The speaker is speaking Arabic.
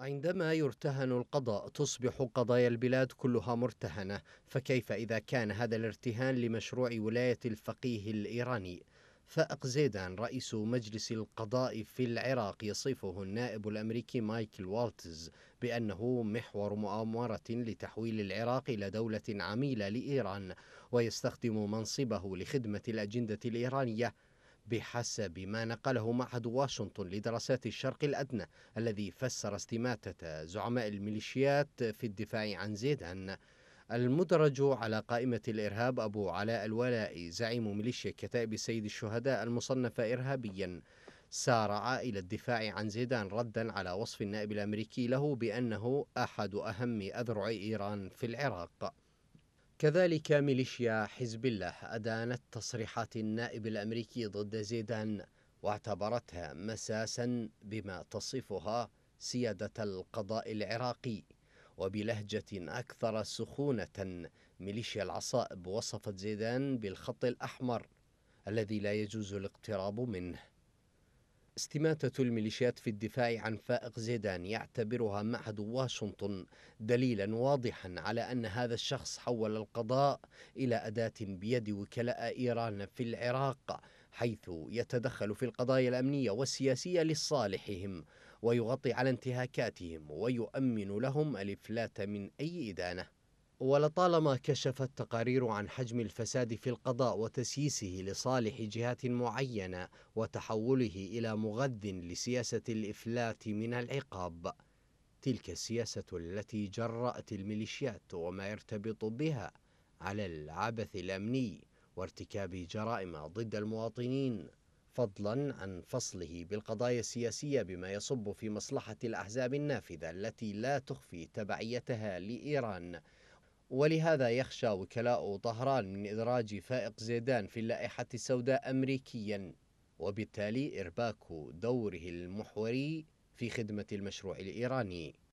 عندما يرتهن القضاء تصبح قضايا البلاد كلها مرتهنه فكيف اذا كان هذا الارتهان لمشروع ولايه الفقيه الايراني فائق زيدان رئيس مجلس القضاء في العراق يصفه النائب الامريكي مايكل والتز بانه محور مؤامره لتحويل العراق الى دوله عميله لايران ويستخدم منصبه لخدمه الاجنده الايرانيه بحسب ما نقله معهد واشنطن لدراسات الشرق الأدنى الذي فسر استماتة زعماء الميليشيات في الدفاع عن زيدان المدرج على قائمة الإرهاب أبو علاء الولائي زعيم ميليشيا كتائب سيد الشهداء المصنفة إرهابيا سارع إلى الدفاع عن زيدان ردا على وصف النائب الأمريكي له بأنه أحد أهم أذرع إيران في العراق كذلك ميليشيا حزب الله أدانت تصريحات النائب الأمريكي ضد زيدان واعتبرتها مساسا بما تصفها سيادة القضاء العراقي وبلهجة أكثر سخونة ميليشيا العصائب وصفت زيدان بالخط الأحمر الذي لا يجوز الاقتراب منه استماتة الميليشيات في الدفاع عن فائق زيدان يعتبرها معهد واشنطن دليلا واضحا على أن هذا الشخص حول القضاء إلى أداة بيد وكلاء إيران في العراق حيث يتدخل في القضايا الأمنية والسياسية لصالحهم ويغطي على انتهاكاتهم ويؤمن لهم الإفلات من أي إدانة ولطالما كشفت تقارير عن حجم الفساد في القضاء وتسييسه لصالح جهات معينة وتحوله إلى مغذ لسياسة الإفلات من العقاب تلك السياسة التي جرأت الميليشيات وما يرتبط بها على العبث الأمني وارتكاب جرائم ضد المواطنين فضلا عن فصله بالقضايا السياسية بما يصب في مصلحة الأحزاب النافذة التي لا تخفي تبعيتها لإيران ولهذا يخشى وكلاء طهران من إدراج فائق زيدان في اللائحة السوداء أمريكيا وبالتالي إرباك دوره المحوري في خدمة المشروع الإيراني